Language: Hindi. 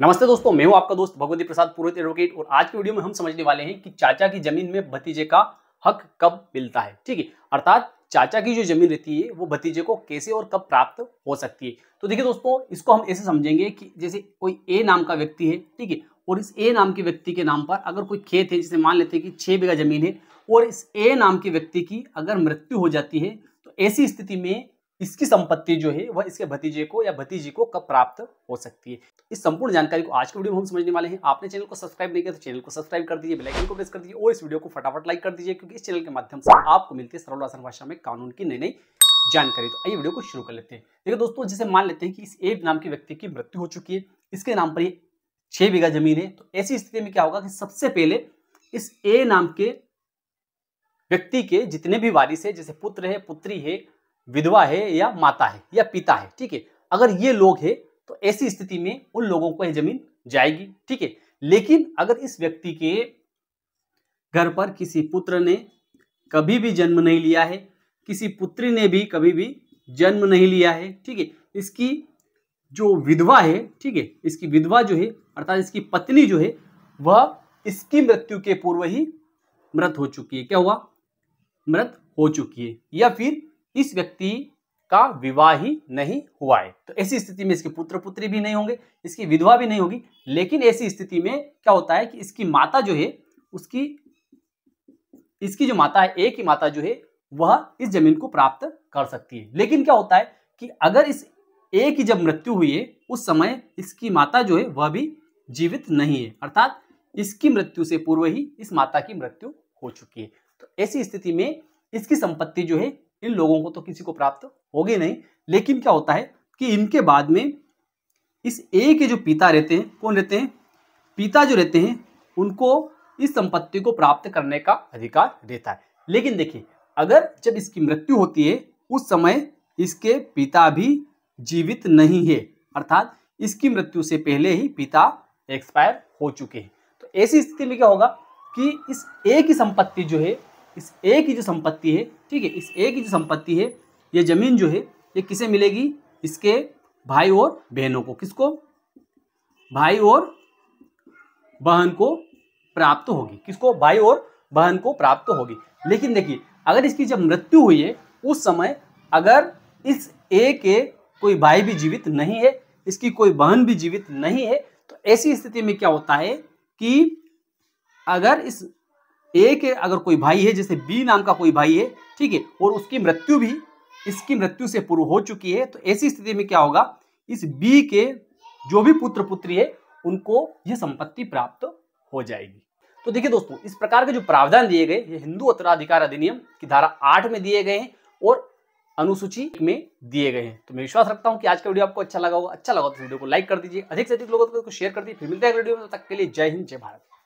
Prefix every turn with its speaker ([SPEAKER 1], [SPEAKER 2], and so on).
[SPEAKER 1] नमस्ते दोस्तों मैं हूं आपका दोस्त भगवती प्रसाद पूर्वित एडवोकेट और आज के वीडियो में हम समझने वाले हैं कि चाचा की जमीन में भतीजे का हक कब मिलता है ठीक है अर्थात चाचा की जो जमीन रहती है वो भतीजे को कैसे और कब प्राप्त हो सकती है तो देखिए दोस्तों इसको हम ऐसे समझेंगे कि जैसे कोई ए नाम का व्यक्ति है ठीक है और इस ए नाम के व्यक्ति के नाम पर अगर कोई खेत है जिसे मान लेते हैं कि छह बीघा जमीन है और इस ए नाम के व्यक्ति की अगर मृत्यु हो जाती है तो ऐसी स्थिति में इसकी संपत्ति जो है वह इसके भतीजे को या भतीजी को कब प्राप्त हो सकती है इस संपूर्ण जानकारी को आज के वीडियो में हम समझने वाले हैं आपने चैनल को सब्सक्राइब नहीं किया तो चैनल को सब्सक्राइब कर दीजिए बेल आइकन को प्रेस कर दीजिए और इस वीडियो को फटाफट लाइक कर दीजिए क्योंकि इस चैनल के माध्यम से आपको मिलती है सरल आसान भाषा में कानून की नई नई जानकारी तो आइए वीडियो को शुरू कर लेते हैं देखिए दोस्तों जैसे मान लेते हैं कि इस एक नाम के व्यक्ति की मृत्यु हो चुकी है इसके नाम पर ये छः बीघा जमीन है तो ऐसी स्थिति में क्या होगा कि सबसे पहले इस ए नाम के व्यक्ति के जितने भी वारिस है जैसे पुत्र है पुत्री है विधवा है या माता है या पिता है ठीक है अगर ये लोग है तो ऐसी स्थिति में उन लोगों को यह जमीन जाएगी ठीक है लेकिन अगर इस व्यक्ति के घर पर किसी पुत्र ने कभी भी जन्म नहीं लिया है किसी पुत्री ने भी कभी भी जन्म नहीं लिया है ठीक है इसकी जो विधवा है ठीक है इसकी विधवा जो है अर्थात इसकी पत्नी जो है वह इसकी मृत्यु के पूर्व ही मृत हो चुकी है क्या हुआ मृत हो चुकी है या फिर इस व्यक्ति का विवाह ही नहीं हुआ है तो ऐसी स्थिति में इसके पुत्र पुत्री भी नहीं होंगे इसकी विधवा भी नहीं होगी लेकिन ऐसी स्थिति में क्या होता है कि इसकी माता जो है उसकी इसकी जो माता है एक ही माता जो है वह इस जमीन को प्राप्त कर सकती है लेकिन क्या होता है कि अगर इस एक ही जब मृत्यु हुई है उस समय इसकी माता जो है वह भी जीवित नहीं है अर्थात इसकी मृत्यु से पूर्व ही इस माता की मृत्यु हो चुकी है तो ऐसी स्थिति में इसकी संपत्ति जो है इन लोगों को तो किसी को प्राप्त होगी नहीं लेकिन क्या होता है कि इनके बाद में इस ए के जो पिता रहते हैं कौन रहते हैं पिता जो रहते हैं उनको इस संपत्ति को प्राप्त करने का अधिकार देता है लेकिन देखिए अगर जब इसकी मृत्यु होती है उस समय इसके पिता भी जीवित नहीं है अर्थात इसकी मृत्यु से पहले ही पिता एक्सपायर हो चुके हैं तो ऐसी स्थिति में क्या होगा कि इस ए की संपत्ति जो है इस ए की जो संपत्ति है ठीक है इस ए की जो संपत्ति है ये जमीन जो है ये किसे मिलेगी इसके भाई और बहनों को किसको भाई और बहन को प्राप्त होगी किसको भाई और बहन को प्राप्त होगी लेकिन देखिए अगर इसकी जब मृत्यु हुई है उस समय अगर इस ए के कोई भाई भी जीवित नहीं है इसकी कोई बहन भी जीवित नहीं है तो ऐसी स्थिति में क्या होता है कि अगर इस ए के अगर कोई भाई है जैसे बी नाम का कोई भाई है ठीक है और उसकी मृत्यु भी इसकी मृत्यु से पूर्व हो चुकी है तो ऐसी स्थिति में क्या होगा इस बी के जो भी पुत्र पुत्री है उनको यह संपत्ति प्राप्त हो जाएगी तो देखिए दोस्तों इस प्रकार के जो प्रावधान दिए गए ये हिंदू उत्तराधिकार अधिनियम की धारा आठ में दिए गए हैं और अनुसूची में दिए गए हैं तो मैं विश्वास रखता हूँ कि आज का वीडियो आपको अच्छा लगा होगा अच्छा लगा तो वीडियो को लाइक कर दीजिए अधिक से अधिक लोगों को शेयर कर दीजिए फिर मिलते हैं वीडियो में तब तक के लिए जय हिंद जय भारत